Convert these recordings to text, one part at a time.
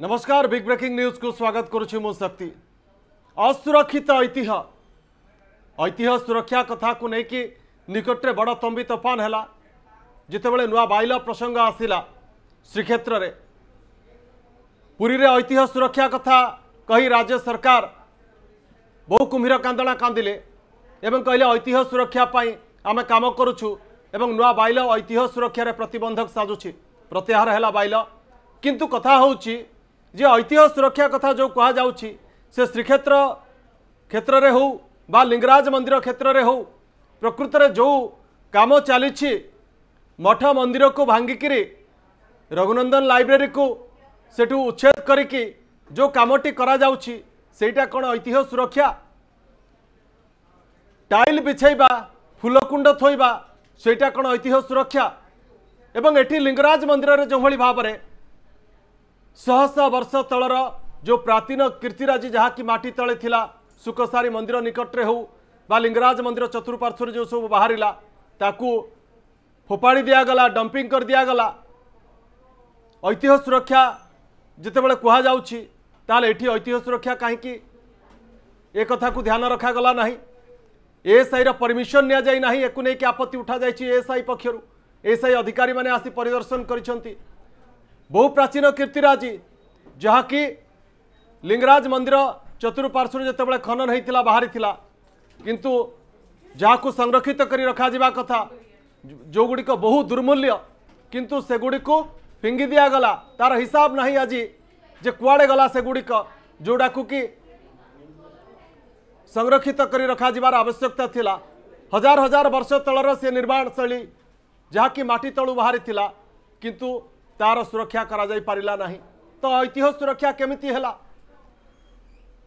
नमस्कार big breaking news को स्वागत करुच्छे मुक्ति असुरक्षित ऐतिह ऐतिह सुरक्षा कथा को लेकिन निकटे बड़ तंबी तोफान है जितेबले नुआ बैल प्रसंग आसला श्रीक्षेत्र पूरी ऐतिह सुरक्षा कथा कही राज्य सरकार बहु कुंभीर कांदा कांदिले एवं कहले ऐतिह सुरक्षापी आम कम करुचु एवं नुआ बैल ऐतिह सुरक्षार प्रतबंधक साजुची प्रत्याहार है बैल किंतु कथा हो ची, ଯିଏ ଐତିହ୍ୟ ସୁରକ୍ଷା କଥା ଯେଉଁ କୁହାଯାଉଛି ସେ ଶ୍ରୀକ୍ଷେତ୍ର କ୍ଷେତ୍ରରେ ହେଉ ବା ଲିଙ୍ଗରାଜ ମନ୍ଦିର କ୍ଷେତ୍ରରେ ହେଉ ପ୍ରକୃତରେ ଯେଉଁ କାମ ଚାଲିଛି ମଠ ମନ୍ଦିରକୁ ଭାଙ୍ଗିକିରି ରଘୁନନ୍ଦନ ଲାଇବ୍ରେରୀକୁ ସେଠୁ ଉଚ୍ଛେଦ କରିକି ଯେଉଁ କାମଟି କରାଯାଉଛି ସେଇଟା କ'ଣ ଐତିହ୍ୟ ସୁରକ୍ଷା ଟାଇଲ ବିଛାଇବା ଫୁଲକୁଣ୍ଡ ଥୋଇବା ସେଇଟା କ'ଣ ଐତିହ୍ୟ ସୁରକ୍ଷା ଏବଂ ଏଠି ଲିଙ୍ଗରାଜ ମନ୍ଦିରରେ ଯେଉଁଭଳି ଭାବରେ ଶହଶହ ବର୍ଷ ତଳର ଯେଉଁ ପ୍ରାଚୀନ କୀର୍ତ୍ତିରାଜି ଯାହାକି ମାଟି ତଳେ ଥିଲା ସୁକସାରୀ ମନ୍ଦିର ନିକଟରେ ହେଉ ବା ଲିଙ୍ଗରାଜ ମନ୍ଦିର ଚତୁଃପାର୍ଶ୍ୱରେ ଯେଉଁ ସବୁ ବାହାରିଲା ତାକୁ ଫୋପାଡ଼ି ଦିଆଗଲା ଡମ୍ପିଂ କରିଦିଆଗଲା ଐତିହ୍ୟ ସୁରକ୍ଷା ଯେତେବେଳେ କୁହାଯାଉଛି ତାହେଲେ ଏଠି ଐତିହ୍ୟ ସୁରକ୍ଷା କାହିଁକି ଏ କଥାକୁ ଧ୍ୟାନ ରଖାଗଲା ନାହିଁ ଏଏସ୍ଆଇର ପରମିସନ୍ ନିଆଯାଇ ନାହିଁ ଏକୁ ନେଇକି ଆପତ୍ତି ଉଠାଯାଇଛି ଏଏସ୍ଆଇ ପକ୍ଷରୁ ଏଏସ୍ଆଇ ଅଧିକାରୀମାନେ ଆସି ପରିଦର୍ଶନ କରିଛନ୍ତି बहु प्राचीन कीर्तिराजी जहाँकि लिङ्गराज मन्दिर चतुपर्श्व जति बेला खनन हुन्छ बाह्र कहाँको संरक्षित रखा गरिरहेको कथा जोगुडिक बहु दुर्मूल्य दिया गला तार हिसाब नै आज कुड गलागुडिक जोडाको कि संरक्षित रखा र आवश्यकता थाहा हजार हजार वर्ष तलर सि निर्माण शैली जहाक माटी तलु बा तार सुरक्षा करा ना तो ऐतिह सुरक्षा केमी है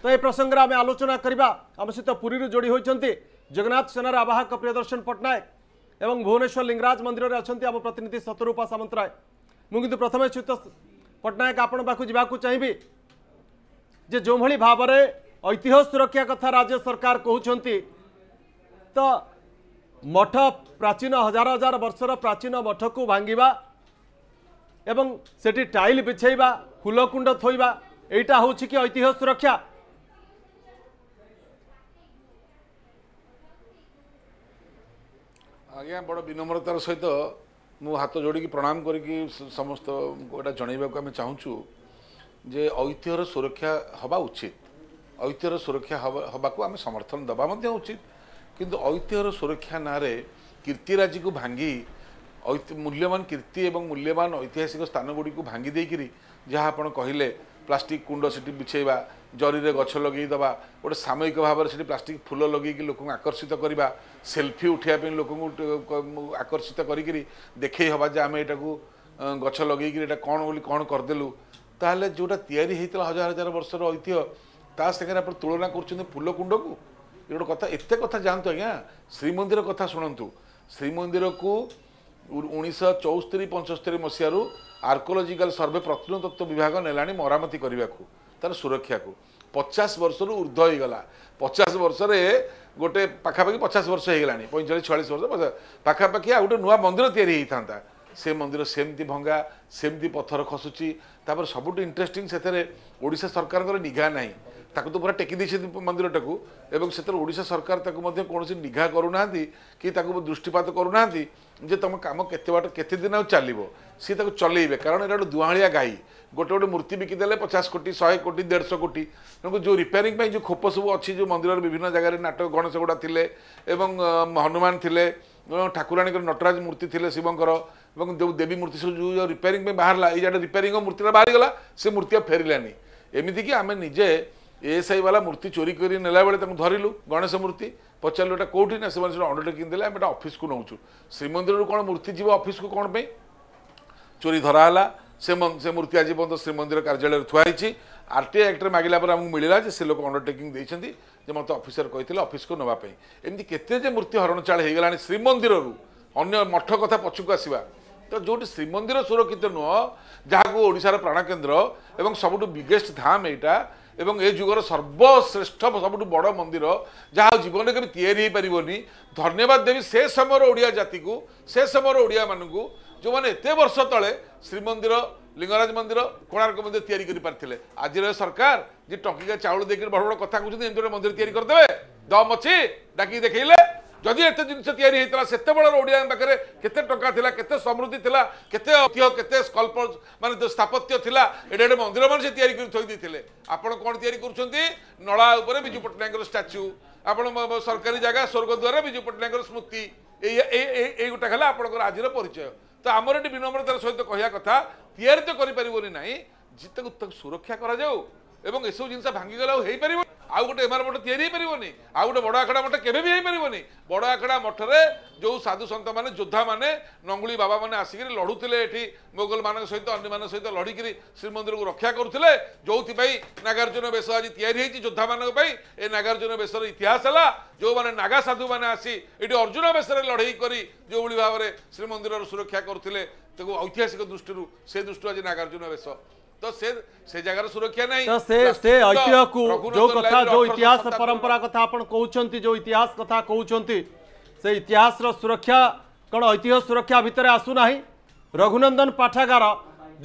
तो यह प्रसंग में आम आलोचना करवा आम सहित पूरी जोड़ी होती जगन्नाथ सेनार आवाहक प्रियदर्शन पट्टनायक भुवनेश्वर लिंगराज मंदिर में अच्छा आम प्रतिनिधि सतरूपा सामंतराय मुझे प्रथम सहित पटनायक आपण पाक जावाक चाहिए जे जो भाई भाव में ऐतिह सुरक्षा कथा राज्य सरकार कहते तो मठ प्राचीन हजार हजार वर्षर प्राचीन मठ को भांगवा ଏବଂ ସେଠି ଟାଇଲ ବିଛେଇବା ଫୁଲକୁଣ୍ଡ ଥୋଇବା ଏଇଟା ହେଉଛି କି ଐତିହ୍ୟ ସୁରକ୍ଷା ଆଜ୍ଞା ବଡ଼ ବିନମ୍ରତାର ସହିତ ମୁଁ ହାତ ଯୋଡ଼ିକି ପ୍ରଣାମ କରିକି ସମସ୍ତଙ୍କୁ ଏଇଟା ଜଣାଇବାକୁ ଆମେ ଚାହୁଁଛୁ ଯେ ଐତିହ୍ୟର ସୁରକ୍ଷା ହେବା ଉଚିତ ଐତିହ୍ୟର ସୁରକ୍ଷା ହେବାକୁ ଆମେ ସମର୍ଥନ ଦେବା ମଧ୍ୟ ଉଚିତ କିନ୍ତୁ ଐତିହ୍ୟର ସୁରକ୍ଷା ନାଁରେ କୀର୍ତ୍ତିରାଜିକୁ ଭାଙ୍ଗି ମୂଲ୍ୟବାନ କୀର୍ତ୍ତି ଏବଂ ମୂଲ୍ୟବାନ ଐତିହାସିକ ସ୍ଥାନଗୁଡ଼ିକୁ ଭାଙ୍ଗି ଦେଇକରି ଯାହା ଆପଣ କହିଲେ ପ୍ଲାଷ୍ଟିକ୍ କୁଣ୍ଡ ସେଠି ବିଛେଇବା ଜରିରେ ଗଛ ଲଗାଇଦେବା ଗୋଟେ ସାମୟିକ ଭାବରେ ସେଠି ପ୍ଲାଷ୍ଟିକ୍ ଫୁଲ ଲଗାଇକି ଲୋକଙ୍କୁ ଆକର୍ଷିତ କରିବା ସେଲ୍ଫି ଉଠାଇବା ପାଇଁ ଲୋକଙ୍କୁ ଆକର୍ଷିତ କରିକିରି ଦେଖେଇ ହେବା ଯେ ଆମେ ଏଇଟାକୁ ଗଛ ଲଗାଇକିରି ଏଇଟା କ'ଣ ବୋଲି କ'ଣ କରିଦେଲୁ ତାହେଲେ ଯେଉଁଟା ତିଆରି ହେଇଥିଲା ହଜାର ହଜାର ବର୍ଷର ଐତିହ୍ୟ ତା ସାଙ୍ଗରେ ଆପଣ ତୁଳନା କରୁଛନ୍ତି ଫୁଲକୁଣ୍ଡକୁ ଏ ଗୋଟେ କଥା ଏତେ କଥା ଜାଣନ୍ତୁ ଆଜ୍ଞା ଶ୍ରୀମନ୍ଦିର କଥା ଶୁଣନ୍ତୁ ଶ୍ରୀମନ୍ଦିରକୁ ଉଣେଇଶହ ଚଉସ୍ତରୀ ପଞ୍ଚସ୍ତରୀ ମସିହାରୁ ଆର୍କୋଲୋଜିକାଲ ସର୍ଭେ ପ୍ରତ୍ନତତ୍ତ୍ୱ ବିଭାଗ ନେଲାଣି ମରାମତି କରିବାକୁ ତାର ସୁରକ୍ଷାକୁ ପଚାଶ ବର୍ଷରୁ ଉର୍ଦ୍ଧ ହେଇଗଲା ପଚାଶ ବର୍ଷରେ ଗୋଟେ ପାଖାପାଖି ପଚାଶ ବର୍ଷ ହେଇଗଲାଣି ପଇଁଚାଳିଶ ଛୟାଳିଶ ବର୍ଷ ପାଖାପାଖି ଆଉ ଗୋଟେ ନୂଆ ମନ୍ଦିର ତିଆରି ହେଇଥାନ୍ତା ସେ ମନ୍ଦିର ସେମିତି ଭଙ୍ଗା ସେମିତି ପଥର ଖସୁଛି ତାପରେ ସବୁଠୁ ଇଣ୍ଟରେଷ୍ଟିଂ ସେଥିରେ ଓଡ଼ିଶା ସରକାରଙ୍କର ନିଘା ନାହିଁ ତାକୁ ତ ପୁରା ଟେକି ଦେଇଛନ୍ତି ମନ୍ଦିରଟାକୁ ଏବଂ ସେଥିରେ ଓଡ଼ିଶା ସରକାର ତାକୁ ମଧ୍ୟ କୌଣସି ନିଘା କରୁନାହାନ୍ତି କି ତାକୁ ଦୃଷ୍ଟିପାତ କରୁନାହାନ୍ତି ଯେ ତୁମ କାମ କେତେ ବାଟ କେତେ ଦିନ ଆଉ ଚାଲିବ ସିଏ ତାକୁ ଚଲେଇବେ କାରଣ ଏଇଟା ଗୋଟେ ଦୁହାଁଳିଆ ଗାଈ ଗୋଟେ ଗୋଟେ ମୂର୍ତ୍ତି ବିକିଦେଲେ ପଚାଶ କୋଟି ଶହେ କୋଟି ଦେଢ଼ଶହ କୋଟି ତେଣୁ ଯେଉଁ ରିପେୟାରିଂ ପାଇଁ ଯେଉଁ ଖୋପ ସବୁ ଅଛି ଯେଉଁ ମନ୍ଦିରର ବିଭିନ୍ନ ଜାଗାରେ ନାଟକ ଗଣେଶଗୁଡ଼ା ଥିଲେ ଏବଂ ହନୁମାନ ଥିଲେ ଠାକୁରାଣୀଙ୍କର ନଟରାଜ ମୂର୍ତ୍ତି ଥିଲେ ଶିବଙ୍କର ଏବଂ ଯେଉଁ ଦେବୀ ମୂର୍ତ୍ତି ସବୁ ଯେଉଁ ରିପେୟାରିଂ ପାଇଁ ବାହାରିଲା ଏଇ ଜାଗାରେ ରିପେୟାରିଂ ମୂର୍ତ୍ତିଟା ବାହାରିଗଲା ସେ ମୂର୍ତ୍ତି ଆଉ ଫେରିଲାନି ଏମିତିକି ଆମେ ନିଜେ ଏଏସ୍ଆଇ ବାଲା ମୂର୍ତ୍ତି ଚୋରି କରି ନେଲାବେଳେ ତାଙ୍କୁ ଧରିଲୁ ଗଣେଶ ମୂର୍ତ୍ତି ପଚାରିଲୁ ଏଇଟା କେଉଁଠି ନା ସେମାନେ ସେଟା ଅଣ୍ଡରଟେକିଂ ଦେଲେ ଆମେ ଏଇଟା ଅଫିସକୁ ନେଉଛୁ ଶ୍ରୀମନ୍ଦିରରୁ କ'ଣ ମୂର୍ତ୍ତି ଯିବ ଅଫିସକୁ କ'ଣ ପାଇଁ ଚୋରି ଧରାହେଲା ସେ ସେ ମୂର୍ତ୍ତି ଆଜି ପର୍ଯ୍ୟନ୍ତ ଶ୍ରୀମନ୍ଦିର କାର୍ଯ୍ୟାଳୟରେ ଥୁଆ ହେଇଛି ଆର୍ଟିଆଇ ଆକ୍ଟରେ ମାଗିଲା ପରେ ଆମକୁ ମିଳିଲା ଯେ ସେ ଲୋକ ଅଣ୍ଡରଟେକିଂ ଦେଇଛନ୍ତି ଯେ ମୋତେ ଅଫିସର କହିଥିଲେ ଅଫିସକୁ ନେବା ପାଇଁ ଏମିତି କେତେ ଯେ ମୂର୍ତ୍ତି ହରଣଚାଳ ହେଇଗଲାଣି ଶ୍ରୀମନ୍ଦିରରୁ ଅନ୍ୟ ମଠ କଥା ପଛକୁ ଆସିବା ତ ଯେଉଁଠି ଶ୍ରୀମନ୍ଦିର ସୁରକ୍ଷିତ ନୁହଁ ଯାହାକୁ ଓଡ଼ିଶାର ପ୍ରାଣକେନ୍ଦ୍ର ଏବଂ ସବୁଠୁ ବିଗେଷ୍ଟ ଧାମ ଏଇଟା এবং এ যুগর সর্বশ্রেষ্ঠ সবুঠ বড় মন্দির যা জীবনে কেমন তৈরি হয়ে ধন্যবাদ দেবী সে সময়ের ওড়িয়া জাতি সে সময়ের ওড়িয়া মানুষ যে এত বর্ষ তলে শ্রীমন্দির লিঙ্গরাজ মন্দির কোণার্ক মন্দির তৈরি করে পারি আজির সরকার যে টঙ্কিকা চাউল দিয়ে বড় বড় কথা কুমার এমনি গোটে মন্দির তৈরি করেদেবে দম অছি ডাকি দেখলে ଯଦି ଏତେ ଜିନିଷ ତିଆରି ହେଇଥିଲା ସେତେବେଳର ଓଡ଼ିଆ ପାଖରେ କେତେ ଟଙ୍କା ଥିଲା କେତେ ସମୃଦ୍ଧି ଥିଲା କେତେ ଐତିହ୍ୟ କେତେ ସ୍କଳ୍ପ ମାନେ ସ୍ଥାପତ୍ୟ ଥିଲା ଏଡ଼େ ଏଡ଼େ ମନ୍ଦିରମାନେ ସେ ତିଆରି କରି ଥୋଇ ଦେଇଥିଲେ ଆପଣ କ'ଣ ତିଆରି କରୁଛନ୍ତି ନଳା ଉପରେ ବିଜୁ ପଟ୍ଟନାୟକଙ୍କର ଷ୍ଟାଚ୍ୟୁ ଆପଣ ସରକାରୀ ଜାଗା ସ୍ୱର୍ଗଦ୍ୱାର ବିଜୁ ପଟ୍ଟନାୟକଙ୍କର ସ୍ମୃତି ଏଇ ଏଇ ଗୋଟାକ ହେଲା ଆପଣଙ୍କର ଆଜିର ପରିଚୟ ତ ଆମର ଏଠି ବିନମ୍ରତାର ସହିତ କହିବା କଥା ତିଆରି ତ କରିପାରିବନି ନାହିଁ ତାକୁ ତାକୁ ସୁରକ୍ଷା କରାଯାଉ এবং ଏସବୁ ଜିନିଷ ଭାଙ୍ଗିଗଲେ ଆଉ ହେଇପାରିବ ଆଉ ଗୋଟେ ଏମାର ମଠ ତିଆରି ହେଇପାରିବନି ଆଉ ଗୋଟେ ବଡ଼ ଆଖଡ଼ା ମଠ କେବେ ବି ହେଇପାରିବନି ବଡ଼ ଆଖଡ଼ା ମଠରେ ଯେଉଁ ସାଧୁ ସନ୍ତମାନେ ଯୋଦ୍ଧାମାନେ ନଙ୍ଗୁଳି ବାବାମାନେ ଆସିକିରି ଲଢ଼ୁଥିଲେ ଏଠି ମୋଗଲମାନଙ୍କ ସହିତ ଅନ୍ୟମାନଙ୍କ ସହିତ ଲଢ଼ିକିରି ଶ୍ରୀମନ୍ଦିରକୁ ରକ୍ଷା କରୁଥିଲେ ଯେଉଁଥିପାଇଁ ନାଗାର୍ଜୁନ ବେଶ ଆଜି ତିଆରି ହେଇଛି ଯୋଦ୍ଧାମାନଙ୍କ ପାଇଁ ଏ ନାଗାର୍ଜୁନ ବେଶର ଇତିହାସ ହେଲା ଯେଉଁମାନେ ନାଗା ସାଧୁମାନେ ଆସି ଏଠି ଅର୍ଜୁନ ବେଶରେ ଲଢ଼େଇ କରି ଯେଉଁଭଳି ଭାବରେ ଶ୍ରୀମନ୍ଦିରର ସୁରକ୍ଷା କରୁଥିଲେ ତାକୁ ଐତିହାସିକ ଦୃଷ୍ଟିରୁ ସେ ଦୃଷ୍ଟିରୁ ଆଜି ନାଗାର୍ଜୁନ ବେଶ तो से से जगार इतिहास सुरक्षा कोन ऐतिह सुरक्षा भितर आसु रघुनंदन पाठागार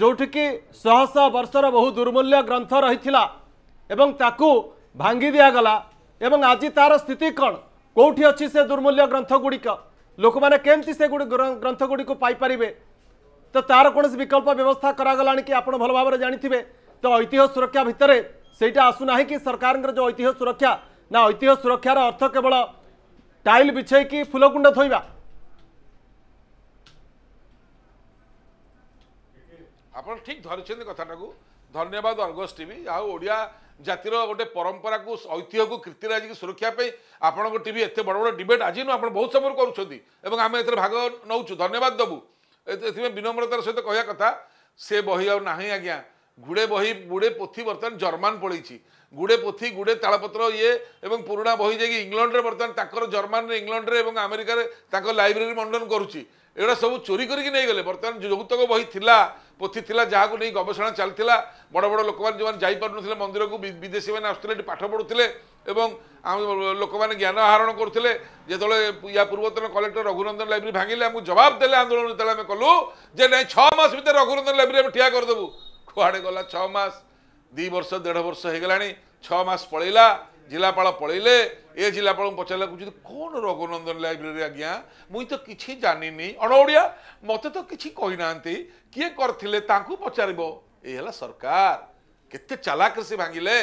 जो की शह शह वर्षर बहु दुर्मूल्य ग्रंथ रही भांगी दिगला आज तार स्थिति कौन कौटी अच्छी से दुर्मूल्य ग्रंथ गुड़िक लोक मैंने केमती से ग्रंथ गुड़ी पाई पारे ତ ତାର କୌଣସି ବିକଳ୍ପ ବ୍ୟବସ୍ଥା କରାଗଲାଣି କି ଆପଣ ଭଲ ଭାବରେ ଜାଣିଥିବେ ତ ଐତିହ୍ୟ ସୁରକ୍ଷା ଭିତରେ ସେଇଟା ଆସୁନାହିଁ କି ସରକାରଙ୍କର ଯେଉଁ ଐତିହ୍ୟ ସୁରକ୍ଷା ନା ଐତିହ୍ୟ ସୁରକ୍ଷାର ଅର୍ଥ କେବଳ ଟାଇଲ ବିଛେଇକି ଫୁଲକୁଣ୍ଡ ଥୋଇବା ଆପଣ ଠିକ୍ ଧରିଛନ୍ତି କଥାଟାକୁ ଧନ୍ୟବାଦ ଅର୍ଗସ୍ ଟିଭି ଆଉ ଓଡ଼ିଆ ଜାତିର ଗୋଟେ ପରମ୍ପରାକୁ ଐତିହ୍ୟକୁ କୀର୍ତ୍ତିରାଜିକୁ ସୁରକ୍ଷା ପାଇଁ ଆପଣଙ୍କ ଟିଭି ଏତେ ବଡ଼ ବଡ଼ ଡିବେଟ୍ ଆଜି ନୁହଁ ଆପଣ ବହୁତ ସମୟରୁ କରୁଛନ୍ତି ଏବଂ ଆମେ ଏଥିରେ ଭାଗ ନେଉଛୁ ଧନ୍ୟବାଦ ଦେବୁ ଏଥିପାଇଁ ବିନମ୍ରତାର ସହିତ କହିବା କଥା ସେ ବହି ଆଉ ନାହିଁ ଆଜ୍ଞା ଗୁଡ଼େ ବହି ଗୁଡ଼େ ପୋଥି ବର୍ତ୍ତମାନ ଜର୍ମାନ ପଳେଇଛି ଗୁଡ଼େ ପୋଥି ଗୁଡ଼େ ତାଳପତ୍ର ଇଏ ଏବଂ ପୁରୁଣା ବହି ଯାଇକି ଇଂଲଣ୍ଡରେ ବର୍ତ୍ତମାନ ତାଙ୍କର ଜର୍ମାନରେ ଇଂଲଣ୍ଡରେ ଏବଂ ଆମେରିକାରେ ତାଙ୍କ ଲାଇବ୍ରେରୀ ମଣ୍ଡନ କରୁଛି এগুলা সব চোরি করি নিয়ে বর্তমান যৌতুক বই লা পোথি লা যা গবেষণা চাল বড় বড় লোক যে যাইপারুলে মন্দিরক বিদেশী মানে আসলে এটি পাঠ পড়ুলে এবং লোক মানে জ্ঞান আহরণ করুলে যেতবে ইয়া পূর্বতন কলেক্টর রঘুনন্দন লাইব্রেরি ভাঙিলে আমি জবাব দেলে আন্দোলন যেতবে আমি কলু যে নাই ছ মাস ভিতরে রঘুনন্দন লাইব্রেরি আমি ঠিয়া করেদেবু কুয়াড়ে গলা ছ মাস দুই বর্ষ দেড় বর্ষ হয়ে গলা ছ মাস পড়াইলা ଜିଲ୍ଲାପାଳ ପଳେଇଲେ ଏ ଜିଲ୍ଲାପାଳଙ୍କୁ ପଚାରିଲା କହୁଛନ୍ତି କ'ଣ ରଘୁନନ୍ଦନ ଲାଇବ୍ରେରୀ ଆଜ୍ଞା ମୁଇଁ ତ କିଛି ଜାଣିନି ଅଣ ଓଡ଼ିଆ ମୋତେ ତ କିଛି କହିନାହାନ୍ତି କିଏ କରିଥିଲେ ତାଙ୍କୁ ପଚାରିବ ଏ ହେଲା ସରକାର କେତେ ଚାଲାକ ସେ ଭାଙ୍ଗିଲେ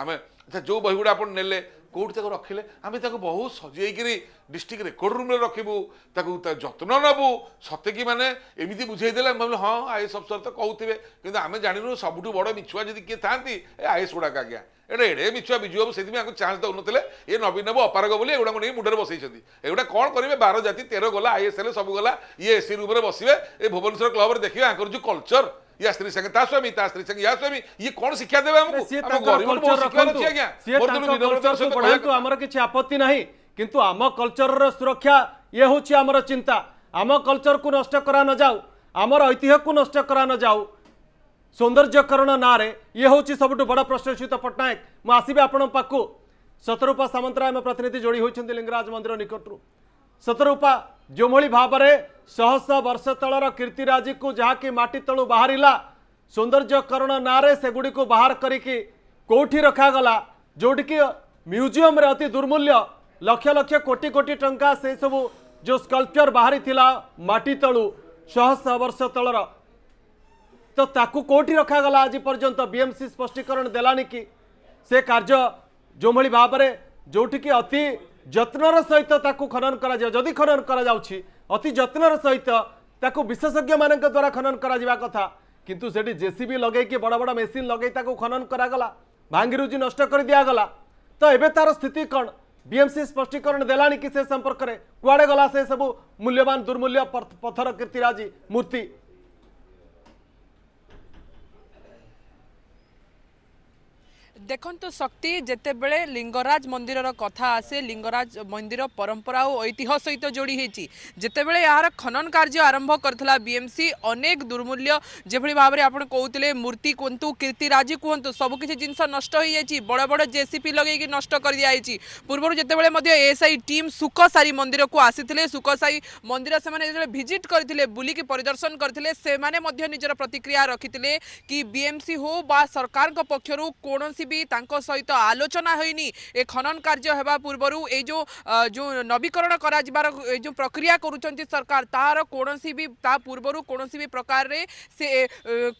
ଆମେ ଆଚ୍ଛା ଯେଉଁ ବହିଗୁଡ଼ା ଆପଣ ନେଲେ କେଉଁଠି ତାକୁ ରଖିଲେ ଆମେ ତାକୁ ବହୁତ ସଜେଇକିରି ଡିଷ୍ଟ୍ରିକ୍ଟ ରେକର୍ଡ଼ ରୁମ୍ରେ ରଖିବୁ ତାକୁ ତା ଯତ୍ନ ନେବୁ ସତେକି ମାନେ ଏମିତି ବୁଝେଇଦେଲେ ଆମେ ଭାବିଲୁ ହଁ ଆଇଏଏସ୍ ଅଫିସର ତ କହୁଥିବେ କିନ୍ତୁ ଆମେ ଜାଣିନୁ ସବୁଠୁ ବଡ଼ ମିଛୁଆ ଯଦି କିଏ ଥାଆନ୍ତି ଏ ଆଇଏଏସ୍ ଗୁଡ଼ାକ ଆଜ୍ଞା ଏଇଟା ଏଡ଼େ ମିଛୁଆ ବିଜୁବାବୁ ସେଥିପାଇଁ ଆଙ୍କୁ ଚାନ୍ସ ଦେଉନଥିଲେ ଏ ନବୀନ ବାବୁ ଅପାରଗ ବୋଲି ଏଗୁଡ଼ାକୁ ନେଇକି ମୁଣ୍ଡରେ ବସେଇଛନ୍ତି ଏଗୁଡ଼ା କ'ଣ କରିବେ ବାର ଜାତି ତେର ଗଲା ଆଇଏଏସ୍ ହେଲେ ସବୁ ଗଲା ଇଏ ଏସି ରୁମ୍ରେ ବସିବେ ଏ ଭୁବନେଶ୍ୱର କ୍ଲବ୍ରେ ଦେଖିବେ ଆଙ୍କର ଯେଉଁ କଲଚର୍ या स्त्री संघता स्वामी ता स्त्री संघ या स्वामी ये कोण शिक्षा देबे हमकु हम गरीब बहुत शिक्षा रखी आज्ञा से बढ़ातु हमर किछ आपत्ति नाही किंतु आम कल्चर रो सुरक्षा ये होची हमर चिंता आम कल्चर को नष्ट करा न जाऊ आमर ऐतिह्य को नष्ट करा न जाऊ ସୌନ୍ଦର୍ଯ୍ୟକରଣ ନାଁରେ ଇଏ ହେଉଛି ସବୁଠୁ ବଡ଼ ପ୍ରଶ୍ନ ଶ୍ରୀତ ପଟ୍ଟନାୟକ ମୁଁ ଆସିବି ଆପଣଙ୍କ ପାଖକୁ ଶତରୂପା ସାମନ୍ତରାୟ ଆମ ପ୍ରତିନିଧି ଯୋଡ଼ି ହୋଇଛନ୍ତି ଲିଙ୍ଗରାଜ ମନ୍ଦିର ନିକଟରୁ सतरूपा जो भाव में शह शह वर्ष तलर कीर्तिराजी को जहाँकि मटी तलु बाहर सौंदर्यकरण ना से गुड़ी को बाहर करोटी रखाला जोटिक म्यूजियम अति दुर्मूल्य लक्ष लक्ष कोटि कोटी टंका से सबू जो स्कल्पचर बाहरी मटी तलु शह शह वर्ष तलर तो ताकू कौटी रखाला आज पर्यटन बीएमसी स्पष्टीकरण देलानी कि से कार्य जो भाव जोटिकी अति যত্নর সহিত তাকে খনন করা যদি খনন করা যাচ্ছে অতি যত্নর সহিত তাকে বিশেষজ্ঞ মান দ্বারা খনন করা কথা কিন্তু সেটি জেসিবি লগাইকি বড় বড় মেসিন লগাই তাকে খনন করাগলা ভাঙ্গি রুজি নষ্ট করে দিয়াগলা তো এবে তার স্থিতি কণ বিএমসি স্পষ্টীকরণ দেলানি কি সে সম্পর্কের কুয়াড়ে গলা সে সবু মূল্যবান দুর্মূল্য পথর কীর্তিরাজি মূর্তি ଦେଖନ୍ତୁ ଶକ୍ତି ଯେତେବେଳେ ଲିଙ୍ଗରାଜ ମନ୍ଦିରର କଥା ଆସେ ଲିଙ୍ଗରାଜ ମନ୍ଦିର ପରମ୍ପରା ଓ ଐତିହ୍ୟ ସହିତ ଯୋଡ଼ି ହୋଇଛି ଯେତେବେଳେ ଏହାର ଖନନ କାର୍ଯ୍ୟ ଆରମ୍ଭ କରିଥିଲା ବିଏମ୍ସି ଅନେକ ଦୁର୍ମୂଲ୍ୟ ଯେଭଳି ଭାବରେ ଆପଣ କହୁଥିଲେ ମୂର୍ତ୍ତି କୁହନ୍ତୁ କୀର୍ତ୍ତିରାଜି କୁହନ୍ତୁ ସବୁକିଛି ଜିନିଷ ନଷ୍ଟ ହୋଇଯାଇଛି ବଡ଼ ବଡ଼ ଜେସିପି ଲଗେଇକି ନଷ୍ଟ କରିଦିଆଯାଇଛି ପୂର୍ବରୁ ଯେତେବେଳେ ମଧ୍ୟ ଏଏସ୍ଆଇ ଟିମ୍ ସୁକସାଇ ମନ୍ଦିରକୁ ଆସିଥିଲେ ସୁକସାଇ ମନ୍ଦିର ସେମାନେ ଯେତେବେଳେ ଭିଜିଟ୍ କରିଥିଲେ ବୁଲିକି ପରିଦର୍ଶନ କରିଥିଲେ ସେମାନେ ମଧ୍ୟ ନିଜର ପ୍ରତିକ୍ରିୟା ରଖିଥିଲେ କି ବିଏମ୍ସି ହେଉ ବା ସରକାରଙ୍କ ପକ୍ଷରୁ କୌଣସି ବି ତାଙ୍କ ସହିତ ଆଲୋଚନା ହୋଇନି ଏ ଖନନ କାର୍ଯ୍ୟ ହେବା ପୂର୍ବରୁ ଏଇ ଯେଉଁ ଯେଉଁ ନବୀକରଣ କରାଯିବାର ଏ ଯେଉଁ ପ୍ରକ୍ରିୟା କରୁଛନ୍ତି ସରକାର ତାହାର କୌଣସି ବି ତା ପୂର୍ବରୁ କୌଣସି ବି ପ୍ରକାରରେ ସେ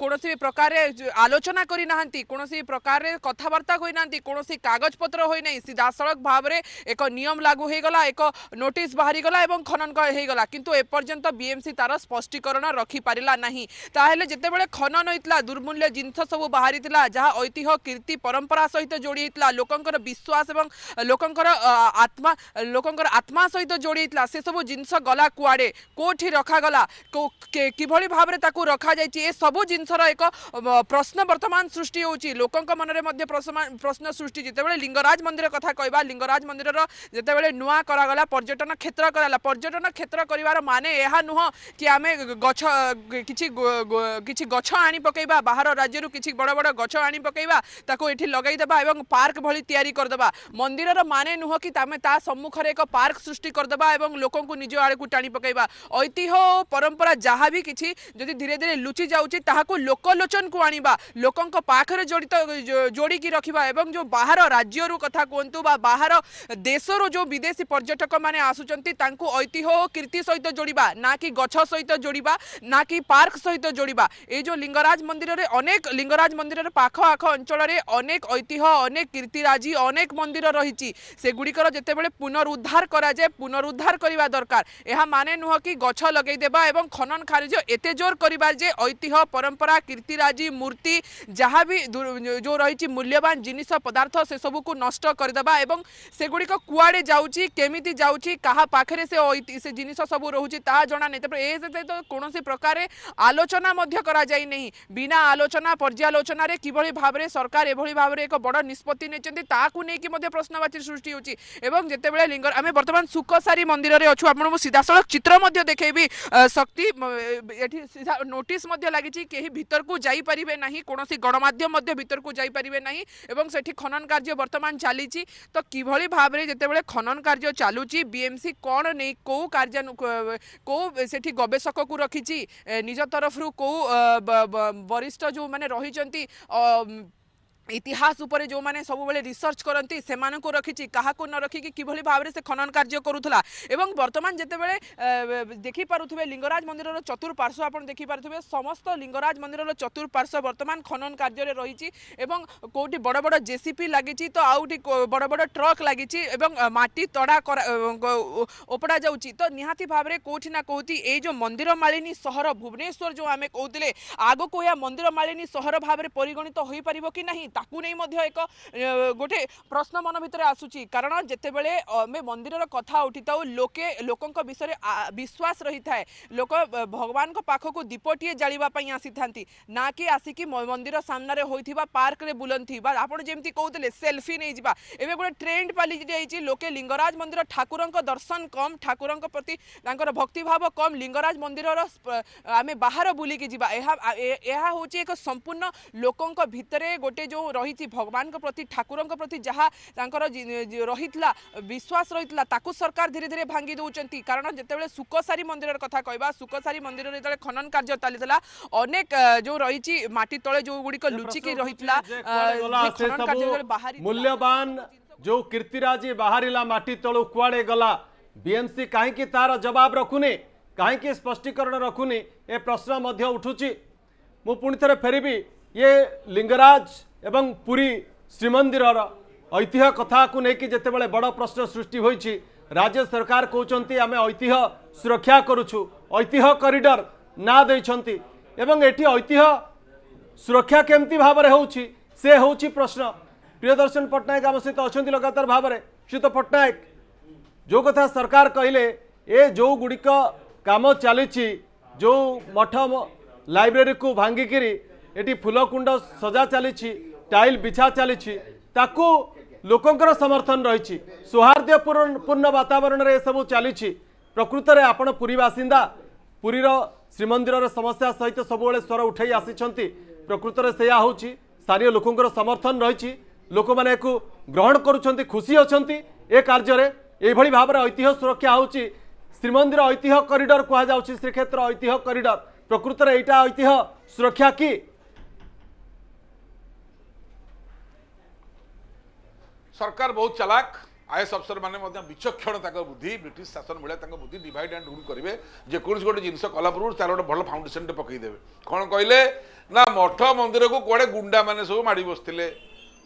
କୌଣସି ବି ପ୍ରକାରରେ ଆଲୋଚନା କରିନାହାନ୍ତି କୌଣସି ପ୍ରକାରରେ କଥାବାର୍ତ୍ତା ହୋଇନାହାନ୍ତି କୌଣସି କାଗଜପତ୍ର ହୋଇନାହିଁ ସିଧାସଳଖ ଭାବରେ ଏକ ନିୟମ ଲାଗୁ ହୋଇଗଲା ଏକ ନୋଟିସ୍ ବାହାରିଗଲା ଏବଂ ଖନନ ହୋଇଗଲା କିନ୍ତୁ ଏପର୍ଯ୍ୟନ୍ତ ବିଏମ୍ସି ତାର ସ୍ପଷ୍ଟୀକରଣ ରଖିପାରିଲା ନାହିଁ ତାହେଲେ ଯେତେବେଳେ ଖନନ ହୋଇଥିଲା ଦୁର୍ମୂଲ୍ୟ ଜିନିଷ ସବୁ ବାହାରିଥିଲା ଯାହା ଐତିହ୍ୟ କୀର୍ତ୍ତି ପରମ୍ପରା ପରମ୍ପରା ସହିତ ଯୋଡ଼ି ହୋଇଥିଲା ଲୋକଙ୍କର ବିଶ୍ୱାସ ଏବଂ ଲୋକଙ୍କର ଆତ୍ମା ଲୋକଙ୍କର ଆତ୍ମା ସହିତ ଯୋଡ଼ି ହୋଇଥିଲା ସେସବୁ ଜିନିଷ ଗଲା କୁଆଡ଼େ କେଉଁଠି ରଖାଗଲା କିଭଳି ଭାବରେ ତାକୁ ରଖାଯାଇଛି ଏସବୁ ଜିନିଷର ଏକ ପ୍ରଶ୍ନ ବର୍ତ୍ତମାନ ସୃଷ୍ଟି ହେଉଛି ଲୋକଙ୍କ ମନରେ ମଧ୍ୟ ପ୍ରଶ୍ନ ସୃଷ୍ଟି ଯେତେବେଳେ লিঙ্গরাজ মন্দিরের কথা কহা লিঙ্গরাজ মন্দিরর যেতবে নূয়া করাগলা পর্যটন ক্ষেত্র করাগলা পর্যটন ক্ষেত্র করার মানে এহা নুহ কি আমি গছ কিছু কিছু গছ আনি পকাইবা বাহার রাজ্যর কিছু বড় বড় গছ আনি পকাইবা তাকে এটি ଲଗାଇଦେବା ଏବଂ ପାର୍କ ଭଳି ତିଆରି କରିଦେବା ମନ୍ଦିରର ମାନେ ନୁହଁ କି ଆମେ ତା ସମ୍ମୁଖରେ ଏକ ପାର୍କ ସୃଷ୍ଟି କରିଦେବା ଏବଂ ଲୋକଙ୍କୁ ନିଜ ଆଡ଼କୁ ଟାଣି ପକାଇବା ଐତିହ୍ୟ ଓ ପରମ୍ପରା ଯାହା ବି କିଛି ଯଦି ଧୀରେ ଧୀରେ ଲୁଚି ଯାଉଛି ତାହାକୁ ଲୋକଲୋଚନକୁ ଆଣିବା ଲୋକଙ୍କ ପାଖରେ ଜଡ଼ିତ ଯୋଡ଼ିକି ରଖିବା ଏବଂ ଯେଉଁ ବାହାର ରାଜ୍ୟରୁ କଥା କୁହନ୍ତୁ ବା ବାହାର ଦେଶରୁ ଯେଉଁ ବିଦେଶୀ ପର୍ଯ୍ୟଟକମାନେ ଆସୁଛନ୍ତି ତାଙ୍କୁ ଐତିହ୍ୟ ଓ କୀର୍ତ୍ତି ସହିତ ଯୋଡ଼ିବା ନା କି ଗଛ ସହିତ ଯୋଡ଼ିବା ନା କି ପାର୍କ ସହିତ ଯୋଡ଼ିବା ଏଇ ଯେଉଁ ଲିଙ୍ଗରାଜ ମନ୍ଦିରରେ ଅନେକ ଲିଙ୍ଗରାଜ ମନ୍ଦିରର ପାଖ ଆଖ ଅଞ୍ଚଳରେ ଅନେକ অনেক ঐতিহ্য অনেক কীর্তিরাজি অনেক মন্দির রয়েছে সেগুলির যেতবে পুনরুদ্ধার করা যায় পুনরুদ্ধার করা দরকার এ মানে নুহ কি গছ লগাই দেবা এবং খনন কার্য এত জোর করবার যে ঐতিহ্য পরম্পরা কীর্তিরাজি মূর্তি যা বি যে রয়েছে মূল্যবান জিনিস পদার্থ সেসবুকু নষ্ট করিদেবা এবং সেগুলি কুয়াড়ে যাচ্ছি কমিটি যাচ্ছি কাহা পাখে সে সে জিনিস সব রয়েছে তাহা জনা নেই তারপরে এ সহিত কৌশি প্রকারে আলোচনা করা যাই বিনা আলোচনা পর্যালোচনার কিভাবে ভাবে সরকার এভাবে ভাবে ଭାବରେ ଏକ ବଡ଼ ନିଷ୍ପତ୍ତି ନେଇଛନ୍ତି ତାହାକୁ ନେଇକି ମଧ୍ୟ ପ୍ରଶ୍ନବାଚୀ ସୃଷ୍ଟି ହେଉଛି ଏବଂ ଯେତେବେଳେ ଲିଙ୍ଗର ଆମେ ବର୍ତ୍ତମାନ ସୁକସାରୀ ମନ୍ଦିରରେ ଅଛୁ ଆପଣଙ୍କୁ ସିଧାସଳଖ ଚିତ୍ର ମଧ୍ୟ ଦେଖେଇବି ଶକ୍ତି ଏଠି ସିଧା ନୋଟିସ୍ ମଧ୍ୟ ଲାଗିଛି କେହି ଭିତରକୁ ଯାଇପାରିବେ ନାହିଁ କୌଣସି ଗଣମାଧ୍ୟମ ମଧ୍ୟ ଭିତରକୁ ଯାଇପାରିବେ ନାହିଁ ଏବଂ ସେଠି ଖନନ କାର୍ଯ୍ୟ ବର୍ତ୍ତମାନ ଚାଲିଛି ତ କିଭଳି ଭାବରେ ଯେତେବେଳେ ଖନନ କାର୍ଯ୍ୟ ଚାଲୁଛି ବିଏମ୍ସି କ'ଣ ନେଇ କେଉଁ କାର୍ଯ୍ୟାନୁ କେଉଁ ସେଠି ଗବେଷକକୁ ରଖିଛି ନିଜ ତରଫରୁ କେଉଁ ବରିଷ୍ଠ ଯେଉଁମାନେ ରହିଛନ୍ତି ইতিহাস উপরে যে সবুলে রিসর্চ করতে সে রক্ষি কাহকু ন রক্ষি কিভাবে ভাবে সে খনন কার্য করুলে এবং বর্তমান যেতবে দেখিপারে লিঙ্গরাজ মন্দিরর চতুর্পার্শ্ব আপনার দেখিপারে সমস্ত লিঙ্গরাজ মন্দিরর চতুর্পার্শ্ব বর্তমান খনন কার্যরে রয়েছে এবং কোটি বড় বড় জেসিপি লাগিছি তো আউটি বড় বড় ট্রক লাগিছি এবং মাটি তড়া ওপড়া যাচ্ছি তো নিহতি ভাবে কোটি না কোটি এই যে মন্দির মালিনী সহর ভুবনেশ্বর যে আমি কৌলে আগক এ মন্দির মালিনী সহর ভাবে পরিগণিত হয়ে পার কি না ତାକୁ ନେଇ ମଧ୍ୟ ଏକ ଗୋଟେ ପ୍ରଶ୍ନ ମନ ଭିତରେ ଆସୁଛି କାରଣ ଯେତେବେଳେ ଆମେ ମନ୍ଦିରର କଥା ଉଠିଥାଉ ଲୋକେ ଲୋକଙ୍କ ବିଷୟରେ ବିଶ୍ୱାସ ରହିଥାଏ ଲୋକ ଭଗବାନଙ୍କ ପାଖକୁ ଦୀପଟିଏ ଜାଳିବା ପାଇଁ ଆସିଥାନ୍ତି ନା କି ଆସିକି ମନ୍ଦିର ସାମ୍ନାରେ ହୋଇଥିବା ପାର୍କରେ ବୁଲନ୍ତି ବା ଆପଣ ଯେମିତି କହୁଥିଲେ ସେଲ୍ଫି ନେଇଯିବା ଏବେ ଗୋଟେ ଟ୍ରେଣ୍ଡ ପାଲିଯାଇଛି ଲୋକେ ଲିଙ୍ଗରାଜ ମନ୍ଦିର ଠାକୁରଙ୍କ ଦର୍ଶନ କମ୍ ଠାକୁରଙ୍କ ପ୍ରତି ତାଙ୍କର ଭକ୍ତିଭାବ କମ୍ ଲିଙ୍ଗରାଜ ମନ୍ଦିରର ଆମେ ବାହାର ବୁଲିକି ଯିବା ଏହା ଏହା ହେଉଛି ଏକ ସମ୍ପୂର୍ଣ୍ଣ ଲୋକଙ୍କ ଭିତରେ ଗୋଟେ ଯେଉଁ रही भगवान प्रति ठाकुर प्रति जहाँ रही विश्वास रही सरकार धीरे धीरे भांगी दौर कारण जितेबाला सुकसारी मंदिर कथा कहवा सुकसारी मंदिर जो खनन कार्य चलता अनेक जो रही मटी तले जो गुड़िक लुचिक रही मूल्यवान जो कीर्तिराज बाहर मटी तलू कड़े बीएमसी कहीं तार जवाब रखुनि कहीं स्पष्टीकरण रखुनि ए प्रश्न उठू मु फेरबी ये लिंगराज एवं पुरी श्रीमन्दिर ऐतिह कथाकि जति बड प्रश्न सृष्टि हुन्छ राज्य सरकार कि आमे ऐतिह सुरक्षा गर्छु ऐतिह करिडर नादेन्टी ऐतिह सुरक्षा केमती के भएर हौ सेहो प्रश्न प्रियदर्शन पट्टनायक आम सहित अहिले लगातार भावना श्री त पट्टनायक जो कथा सरकार कहिले एउटा गुडिक काम चाहिँ जो लाइब्रेरी को भाँगिक एटि फुलकुंड सजा चाहिँ ଟାଇଲ ବିଛା ଚାଲିଛି ତାକୁ ଲୋକଙ୍କର ସମର୍ଥନ ରହିଛି ସୌହାର୍ଦ୍ଦ୍ୟପୂର୍ଣ୍ଣ ବାତାବରଣରେ ଏସବୁ ଚାଲିଛି ପ୍ରକୃତରେ ଆପଣ ପୁରୀ ବାସିନ୍ଦା ପୁରୀର ଶ୍ରୀମନ୍ଦିରର ସମସ୍ୟା ସହିତ ସବୁବେଳେ ସ୍ୱର ଉଠାଇ ଆସିଛନ୍ତି ପ୍ରକୃତରେ ସେୟା ହେଉଛି ସ୍ଥାନୀୟ ଲୋକଙ୍କର ସମର୍ଥନ ରହିଛି ଲୋକମାନେ ଏହାକୁ ଗ୍ରହଣ କରୁଛନ୍ତି ଖୁସି ଅଛନ୍ତି ଏ କାର୍ଯ୍ୟରେ ଏଭଳି ଭାବରେ ଐତିହ୍ୟ ସୁରକ୍ଷା ହେଉଛି ଶ୍ରୀମନ୍ଦିର ଐତିହ୍ୟ କରିଡ଼ର କୁହାଯାଉଛି ଶ୍ରୀକ୍ଷେତ୍ର ଐତିହ୍ୟ କରିଡ଼ର ପ୍ରକୃତରେ ଏଇଟା ଐତିହ୍ୟ ସୁରକ୍ଷା କି सरकार बहुत चालाक আইএস অফিসর মানে বিচক্ষণ তাঁর বুদ্ধি ব্রিটিশ শাসন ভাই তাঁর বুদ্ধি ডিভাইড আন্ড রুল করবে যেকোন গোটে জিনিস কলা পূর্ব তার গোটে ভাল ফাউন্ডেসনটে পকাইদেবে কোণ কহিলে না মঠ মন্দিরক কুয়াড়ে গুন্ডা মানে সব মাড়ি বসলে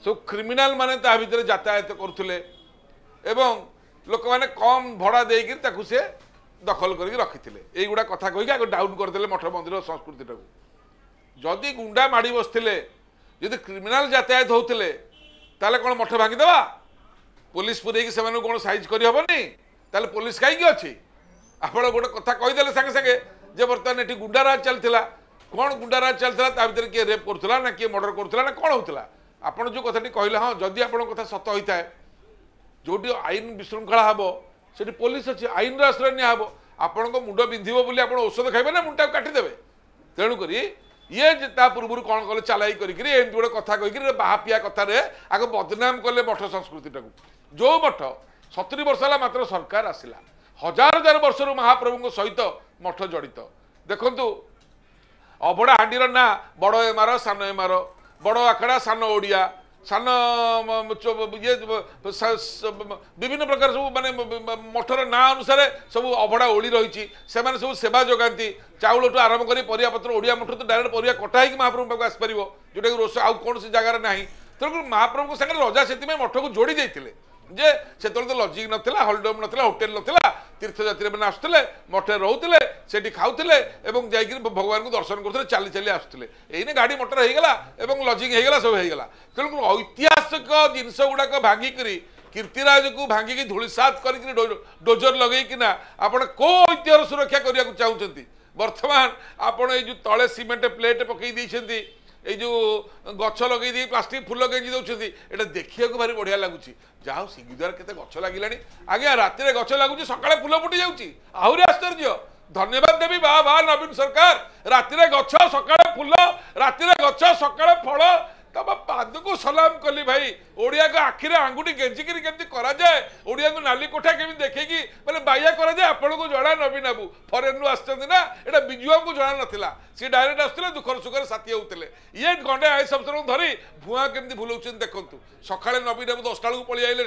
সব ক্রিমিনাল মানে তা ভিতরে যাতায়াত করুলে এবং লোক মানে কম ভড়া দিয়ে তাকে সে দখল করি রাখিলে এইগুড়া কথা কী আগে ডাউন করেদেলে মঠ মন্দির সংস্কৃতিটাকে যদি গুন্ডা মাড়ি বসলে যদি ক্রিমিনাল যাতায়াত হোলে ତାହେଲେ କ'ଣ ମଠ ଭାଙ୍ଗିଦେବା ପୋଲିସ ପୁରେଇକି ସେମାନଙ୍କୁ କ'ଣ ସାଇଜ୍ କରିହେବନି ତାହେଲେ ପୋଲିସ କାହିଁକି ଅଛି ଆପଣ ଗୋଟେ କଥା କହିଦେଲେ ସାଙ୍ଗେ ସାଙ୍ଗେ ଯେ ବର୍ତ୍ତମାନ ଏଠି ଗୁଣ୍ଡାରାଜ ଚାଲିଥିଲା କ'ଣ ଗୁଣ୍ଡାରାଜ ଚାଲିଥିଲା ତା ଭିତରେ କିଏ ରେପ୍ କରୁଥିଲା ନା କିଏ ମର୍ଡ଼ର କରୁଥିଲା ନା କ'ଣ ହେଉଥିଲା ଆପଣ ଯେଉଁ କଥାଟି କହିଲେ ହଁ ଯଦି ଆପଣଙ୍କ କଥା ସତ ହୋଇଥାଏ ଯେଉଁଠି ଆଇନ ବିଶୃଙ୍ଖଳା ହେବ ସେଠି ପୋଲିସ ଅଛି ଆଇନର ଆଶ୍ରୟ ନିଆହେବ ଆପଣଙ୍କ ମୁଣ୍ଡ ବିନ୍ଧିବ ବୋଲି ଆପଣ ଔଷଧ ଖାଇବେ ନା ମୁଣ୍ଡଟାକୁ କାଟିଦେବେ ତେଣୁକରି ଇଏ ଯେ ତା ପୂର୍ବରୁ କ'ଣ କଲେ ଚାଲାଇ କରିକିରି ଏମିତି ଗୋଟେ କଥା କହିକିରି ବାହାପିଆ କଥାରେ ଆଗ ବଦନାମ କଲେ ମଠ ସଂସ୍କୃତିଟାକୁ ଯେଉଁ ମଠ ସତୁରି ବର୍ଷ ହେଲା ମାତ୍ର ସରକାର ଆସିଲା ହଜାର ହଜାର ବର୍ଷରୁ ମହାପ୍ରଭୁଙ୍କ ସହିତ ମଠ ଜଡ଼ିତ ଦେଖନ୍ତୁ ଅବଡ଼ା ହାଣ୍ଡିର ନାଁ ବଡ଼ ଏମାର ସାନ ଏମାର ବଡ଼ ଆଖଡ଼ା ସାନ ଓଡ଼ିଆ सान ये विभिन्न प्रकार सब मानने मठर ना अनुसार सब अभड़ा ओली रही से सब सेवा जगाती चाउल ठू आरंभ कर परियापत्र ओडिया मठ तो डायरेक्ट पर कटा ही महाप्रभु पाक आसपर जोटा कि रोष आउ कौन से जगार ना तेणुकर महाप्रभु सागर रजा से मठ को जोड़ी देते ଯେ ସେତେବେଳେ ତ ଲଜିକ୍ ନଥିଲା ହଲଡମ୍ ନଥିଲା ହୋଟେଲ୍ ନଥିଲା ତୀର୍ଥଯାତ୍ରୀମାନେ ଆସୁଥିଲେ ମଠରେ ରହୁଥିଲେ ସେଠି ଖାଉଥିଲେ ଏବଂ ଯାଇକି ଭଗବାନଙ୍କୁ ଦର୍ଶନ କରୁଥିଲେ ଚାଲି ଚାଲି ଆସୁଥିଲେ ଏଇନେ ଗାଡ଼ି ମଟର ହେଇଗଲା ଏବଂ ଲଜିକ୍ ହେଇଗଲା ସବୁ ହେଇଗଲା ତେଣୁ ଐତିହାସିକ ଜିନିଷ ଗୁଡ଼ାକ ଭାଙ୍ଗିକରି କୀର୍ତ୍ତିରାଜକୁ ଭାଙ୍ଗିକି ଧୂଳିସାତ କରିକି ଡୋଜର ଲଗେଇକିନା ଆପଣ କେଉଁ ଐତିହ୍ୟର ସୁରକ୍ଷା କରିବାକୁ ଚାହୁଁଛନ୍ତି ବର୍ତ୍ତମାନ ଆପଣ ଏଇ ଯେଉଁ ତଳେ ସିମେଣ୍ଟ ପ୍ଲେଟ୍ ପକାଇ ଦେଇଛନ୍ତି ଏଇ ଯେଉଁ ଗଛ ଲଗାଇ ଦେଇ ପ୍ଲାଷ୍ଟିକ୍ ଫୁଲ ଗେଞ୍ଜି ଦେଉଛନ୍ତି ଏଇଟା ଦେଖିବାକୁ ଭାରି ବଢ଼ିଆ ଲାଗୁଛି ଯାହା ହଉ ସିଙ୍ଗିଦ୍ୱାର କେତେ ଗଛ ଲାଗିଲାଣି ଆଜ୍ଞା ରାତିରେ ଗଛ ଲାଗୁଛି ସକାଳେ ଫୁଲ ଫୁଟି ଯାଉଛି ଆହୁରି ଆଶ୍ଚର୍ଯ୍ୟ ଧନ୍ୟବାଦ ଦେବି ବା ବା ନବୀନ ସରକାର ରାତିରେ ଗଛ ସକାଳେ ଫୁଲ ରାତିରେ ଗଛ ସକାଳେ ଫଳ ତମ ପାଦକୁ ସଲାମ କଲି ଭାଇ ଓଡ଼ିଆକୁ ଆଖିରେ ଆଙ୍ଗୁଠି ଗେଞ୍ଜିକିରି କେମିତି କରାଯାଏ ଓଡ଼ିଆକୁ ନାଲି କୋଠା କେମିତି ଦେଖେଇକି ମାନେ ବାଇଆ କରାଯାଏ ଆପଣଙ୍କୁ ଜଣା ନବୀନ ବାବୁ ଫରେନ୍ରୁ ଆସିଛନ୍ତି ନା ଏଇଟା ବିଜୁବାବୁଙ୍କୁ ଜଣା ନଥିଲା ସିଏ ଡାଇରେକ୍ଟ ଆସୁଥିଲେ ଦୁଃଖର ସୁଖରେ ସାଥି ହେଉଥିଲେ ଇଏ ଗଣ୍ଡେ ଆଇସ୍ ଅଫିସରଙ୍କୁ ଧରି ଭୁଆଁ କେମିତି ଭୁଲଉଛନ୍ତି ଦେଖନ୍ତୁ ସକାଳେ ନବୀନ ବାବୁ ଦଶଟା ବେଳକୁ ପଳେଇ ଆଇଲେ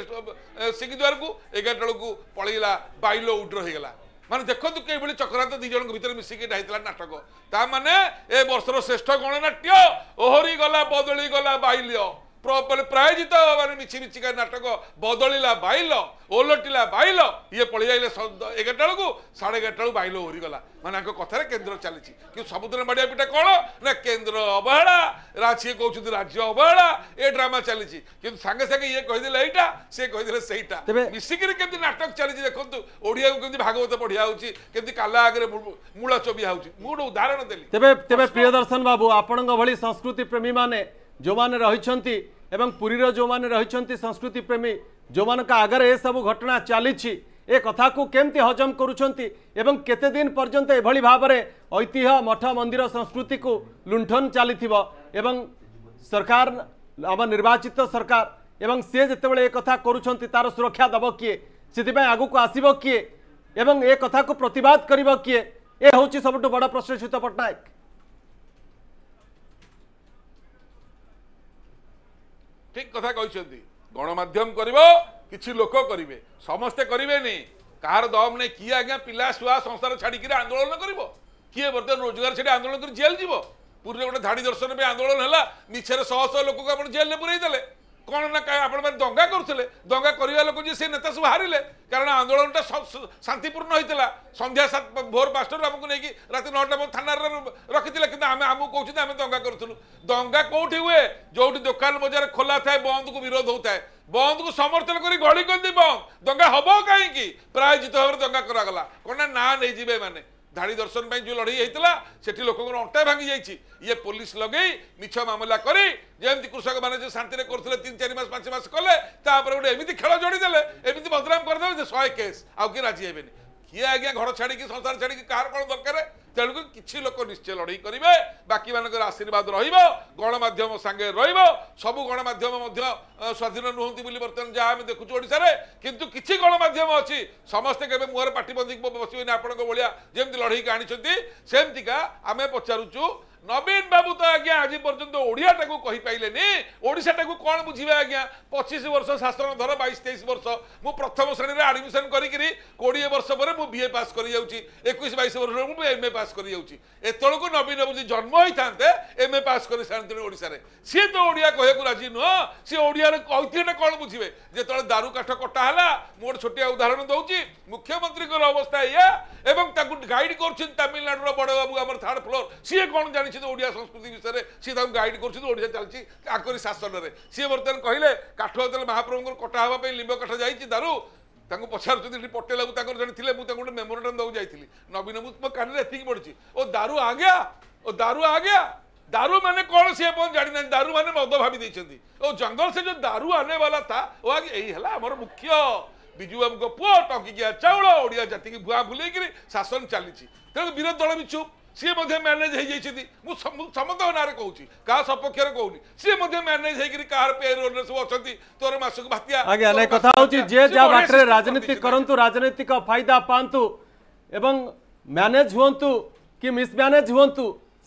ସିଙ୍ଗିଦ୍ୱାରକୁ ଏଗାରଟା ବେଳକୁ ପଳେଇଲା ବାଇଲୋ ଉଡ୍ର ହେଇଗଲା ମାନେ ଦେଖନ୍ତୁ କିଭଳି ଚକ୍ରାନ୍ତ ଦୁଇ ଜଣଙ୍କ ଭିତରେ ମିଶିକି ହେଇଥିଲା ନାଟକ ତା ମାନେ ଏ ବର୍ଷର ଶ୍ରେଷ୍ଠ ଗଣନାଟ୍ୟ ଓହରି ଗଲା ବଦଳି ଗଲା ବାଇଲ୍ୟ ପ୍ରାୟୋଜିତ ମାନେ ମିଛିମିଛିକା ନାଟକ ବଦଳିଲା ବାଇଲ ଓଲଟିଲା ବାଇଲ ଇଏ ପଳେଇଯାଇଲେ ଏଗାରଟା ବେଳକୁ ସାଢ଼େ ଏଗାରଟା ବେଳକୁ ବାଇଲ ଓହରିଗଲା ମାନେ ଆଙ୍କ କଥାରେ କେନ୍ଦ୍ର ଚାଲିଛି କିନ୍ତୁ ସମୁଦ୍ର ମାଡ଼ିଆ ପିଠା କ'ଣ ନା କେନ୍ଦ୍ର ଅବହେଳା ସିଏ କହୁଛନ୍ତି ରାଜ୍ୟ ଅବହେଳା ଏ ଡ୍ରାମା ଚାଲିଛି କିନ୍ତୁ ସାଙ୍ଗେ ସାଙ୍ଗେ ଇଏ କହିଦେଲେ ଏଇଟା ସିଏ କହିଦେଲେ ସେଇଟା ମିଶିକିରି କେମିତି ନାଟକ ଚାଲିଛି ଦେଖନ୍ତୁ ଓଡ଼ିଆକୁ କେମିତି ଭାଗବତ ପଢ଼ିଆ ହେଉଛି କେମିତି କାଲା ଆଗରେ ମୂଳ ଚୋବିଆ ହେଉଛି ମୁଁ ଗୋଟେ ଉଦାହରଣ ଦେଲି ତେବେ ତେବେ ପ୍ରିୟ ଦର୍ଶନ ବାବୁ ଆପଣଙ୍କ ଭଳି ସଂସ୍କୃତି ପ୍ରେମୀମାନେ जो मैंने रही पुरीर जो मैंने रही संस्कृति प्रेमी जो मान आगे ये सब घटना चली कथा को कमी हजम करत पर्यत पर्यंत यह ऐतिह मठ मंदिर संस्कृति को लुंठन चली सरकार आम निर्वाचित सरकार एवं सी जिते एक कर सुरक्षा दब किए से आग को आसब किए एवं ए कथा को प्रतिवाद करिए ये सब बड़ प्रश्न पट्टनायक ଠିକ କଥା କହିଛନ୍ତି ଗଣମାଧ୍ୟମ କରିବ କିଛି ଲୋକ କରିବେ ସମସ୍ତେ କରିବେନି କାହାର ଦମ ନାହିଁ କିଏ ଆଜ୍ଞା ପିଲା ଶୁଆ ସଂସ୍ଥାରେ ଛାଡ଼ିକିରି ଆନ୍ଦୋଳନ କରିବ କିଏ ବର୍ତ୍ତମାନ ରୋଜଗାର ଛାଡ଼ି ଆନ୍ଦୋଳନ କରି ଜେଲ୍ ଯିବ ପୁରୀରେ ଗୋଟେ ଧାଡ଼ି ଦର୍ଶନ ପାଇଁ ଆନ୍ଦୋଳନ ହେଲା ନିଛେରେ ଶହ ଶହ ଲୋକକୁ ଆପଣ ଜେଲ୍ରେ ପୁରେଇ ଦେଲେ কোণ না কাহ আপনার দঙ্গা করুলে দঙ্গা করা লোক যে সে নেতা সব হারিলে কারণ আন্দোলনটা শান্তিপূর্ণ হয়েছিল সন্ধ্যা সাত ভোর পাঁচটার আমি নিয়ে রাতে নটা থানার রক্ষিলে কিন্তু আমি আমি কৌছেন আমি দঙ্গা করুলু দঙ্গা কোটি হুয়ে যেটি দোকান বজার খোলা থাকে বন্ধকু বিরোধ হোথায় বন্ধকু সমর্থন করে গড়ি করতে বন্ধ দঙ্গা হব কী প্রায় জিত ভাবে দঙ্গা করা গলা কোণ না না নিয়ে যাবে মানে ଧାଡ଼ି ଦର୍ଶନ ପାଇଁ ଯେଉଁ ଲଢ଼େଇ ହେଇଥିଲା ସେଠି ଲୋକଙ୍କର ଅଣ୍ଟା ଭାଙ୍ଗି ଯାଇଛି ଇଏ ପୋଲିସ ଲଗେଇ ମିଛ ମାମଲା କରି ଯେମିତି କୃଷକମାନେ ଯେଉଁ ଶାନ୍ତିରେ କରୁଥିଲେ ତିନି ଚାରି ମାସ ପାଞ୍ଚ ମାସ କଲେ ତାପରେ ଗୋଟେ ଏମିତି ଖେଳ ଯୋଡ଼ିଦେଲେ ଏମିତି ବଦନାମ କରିଦେଲେ ଯେ ଶହେ କେସ୍ ଆଉ କିଏ ରାଜି ହେବେନି କିଏ ଆଜ୍ଞା ଘର ଛାଡ଼ିକି ସଂସାର ଛାଡ଼ିକି କାହାର କ'ଣ ଦରକାର ତେଣୁକରି କିଛି ଲୋକ ନିଶ୍ଚୟ ଲଢ଼େଇ କରିବେ ବାକିମାନଙ୍କର ଆଶୀର୍ବାଦ ରହିବ ଗଣମାଧ୍ୟମ ସାଙ୍ଗରେ ରହିବ ସବୁ ଗଣମାଧ୍ୟମ ମଧ୍ୟ ସ୍ୱାଧୀନ ନୁହନ୍ତି ବୋଲି ବର୍ତ୍ତମାନ ଯାହା ଆମେ ଦେଖୁଛୁ ଓଡ଼ିଶାରେ କିନ୍ତୁ କିଛି ଗଣମାଧ୍ୟମ ଅଛି ସମସ୍ତେ କେବେ ମୁହଁରେ ପାଟିବନ୍ଧିକି ବସିବେନି ଆପଣଙ୍କ ଭଳିଆ ଯେମିତି ଲଢ଼େଇକି ଆଣିଛନ୍ତି ସେମିତିକା ଆମେ ପଚାରୁଛୁ ନବୀନ ବାବୁ ତ ଆଜ୍ଞା ଆଜି ପର୍ଯ୍ୟନ୍ତ ଓଡ଼ିଆଟାକୁ କହିପାରିଲେନି ଓଡ଼ିଶାଟାକୁ କ'ଣ ବୁଝିବେ ଆଜ୍ଞା ପଚିଶ ବର୍ଷ ଶାସନ ଧର ବାଇଶ ତେଇଶ ବର୍ଷ ମୁଁ ପ୍ରଥମ ଶ୍ରେଣୀରେ ଆଡ଼ମିସନ୍ କରିକିରି କୋଡ଼ିଏ ବର୍ଷ ପରେ ମୁଁ ବିଏ ପାସ୍ କରିଯାଉଛି ଏକୋଇଶ ବାଇଶ ବର୍ଷରେ ମୁଁ ଏମ୍ଏ ପାସ୍ କରିଯାଉଛି ଏତେବେଳକୁ ନବୀନ ବାବୁ ଯଦି ଜନ୍ମ ହୋଇଥାନ୍ତେ ଏମ୍ଏ ପାସ୍ କରିସାରନ୍ତେଣି ଓଡ଼ିଶାରେ ସିଏ ତ ଓଡ଼ିଆ କହିବାକୁ ରାଜି ନୁହଁ ସିଏ ଓଡ଼ିଆରେ କହିଥିଲେ କ'ଣ ବୁଝିବେ ଯେତେବେଳେ ଦାରୁ କାଠ କଟା ହେଲା ମୁଁ ଗୋଟେ ଛୋଟିଆ ଉଦାହରଣ ଦେଉଛି ମୁଖ୍ୟମନ୍ତ୍ରୀଙ୍କର ଅବସ୍ଥା ଏଇଆ ଏବଂ ତାକୁ ଗାଇଡ଼ କରୁଛନ୍ତି ତାମିଲନାଡ଼ୁର ବଡ଼ ବାବୁ ଆମର ଥାର୍ଡ଼ ଫ୍ଲୋର୍ ସିଏ କ'ଣ ଜାଣିଛନ୍ତି ଚାଲିଛି ତ ଓଡ଼ିଆ ସଂସ୍କୃତି ବିଷୟରେ ସିଏ ତାଙ୍କୁ ଗାଇଡ଼ କରୁଛି ତ ଓଡ଼ିଶା ଚାଲିଛି ଆଙ୍କରି ଶାସନରେ ସିଏ ବର୍ତ୍ତମାନ କହିଲେ କାଠ ଯେତେବେଳେ ମହାପ୍ରଭୁଙ୍କର କଟା ହେବା ପାଇଁ ଲିମ୍ବ କାଠ ଯାଇଛି ଦାରୁ ତାଙ୍କୁ ପଚାରୁଛନ୍ତି ଏଠି ପଟେଲ ବାବୁ ତାଙ୍କର ଜଣେ ଥିଲେ ମୁଁ ତାଙ୍କୁ ଗୋଟେ ମେମୋରାଣ୍ଡମ୍ ଦେବାକୁ ଯାଇଥିଲି ନବୀନ ମୁଁ ମୋ କାନରେ ଏତିକି ପଡ଼ିଛି ଓ ଦାରୁ ଆଜ୍ଞା ଓ ଦାରୁ ଆଜ୍ଞା ଦାରୁ ମାନେ କ'ଣ ସିଏ अपन ଜାଣିନାହାନ୍ତି ଦାରୁ ମାନେ ମଦ ଭାବି ଦେଇଛନ୍ତି ଓ ଜଙ୍ଗଲ ସେ ଯେଉଁ ଦାରୁ दारू आने वाला था वो आगे यही है आमर मुख्य विजु बाबू पुओ टंकिकिया चाउल ओडिया जाति की भुआ भूल शासन चली तेनाली सी मैनेज होती समस्त नाँरे कहूँ क्या सपक्ष कहूनी सी म्यानेज पेरोल जे जहाँ बाटे राजनीति करूँ राजनीतिक फायदा पात एवं हूँ कि मिसम्यानेज हूँ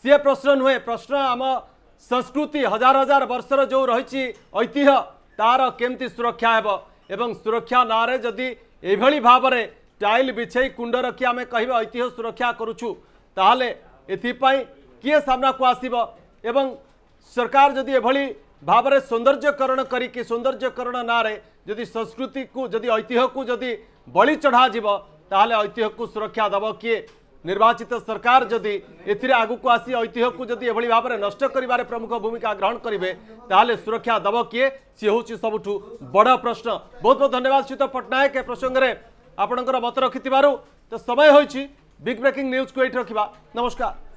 सीए प्रश्न नुहे प्रश्न आम संस्कृति हजार हजार वर्षर जो रही ऐतिह्य तार केमती सुरक्षा हे एवं सुरक्षा नाँरे जदि यह भाव में टाइल बिछे कुंड रखी आम कह ऐतिह्य सुरक्षा करुच्छू ତାହେଲେ ଏଥିପାଇଁ କିଏ ସାମ୍ନାକୁ ଆସିବ ଏବଂ ସରକାର ଯଦି ଏଭଳି ଭାବରେ ସୌନ୍ଦର୍ଯ୍ୟକରଣ କରିକି ସୌନ୍ଦର୍ଯ୍ୟକରଣ ନାଁରେ ଯଦି ସଂସ୍କୃତିକୁ ଯଦି ଐତିହ୍ୟକୁ ଯଦି ବଳି ଚଢ଼ାଯିବ ତାହେଲେ ଐତିହ୍ୟକୁ ସୁରକ୍ଷା ଦେବ କିଏ ନିର୍ବାଚିତ ସରକାର ଯଦି ଏଥିରେ ଆଗକୁ ଆସି ଐତିହ୍ୟକୁ ଯଦି ଏଭଳି ଭାବରେ ନଷ୍ଟ କରିବାରେ ପ୍ରମୁଖ ଭୂମିକା ଗ୍ରହଣ କରିବେ ତାହେଲେ ସୁରକ୍ଷା ଦେବ କିଏ ସିଏ ହେଉଛି ସବୁଠୁ ବଡ଼ ପ୍ରଶ୍ନ ବହୁତ ବହୁତ ଧନ୍ୟବାଦ ଶ୍ରୀତ ପଟ୍ଟନାୟକ ଏ ପ୍ରସଙ୍ଗରେ ଆପଣଙ୍କର ମତ ରଖିଥିବାରୁ ତ ସମୟ ହୋଇଛି बिग ब्रेकिंग न्यूज को ये रखा नमस्कार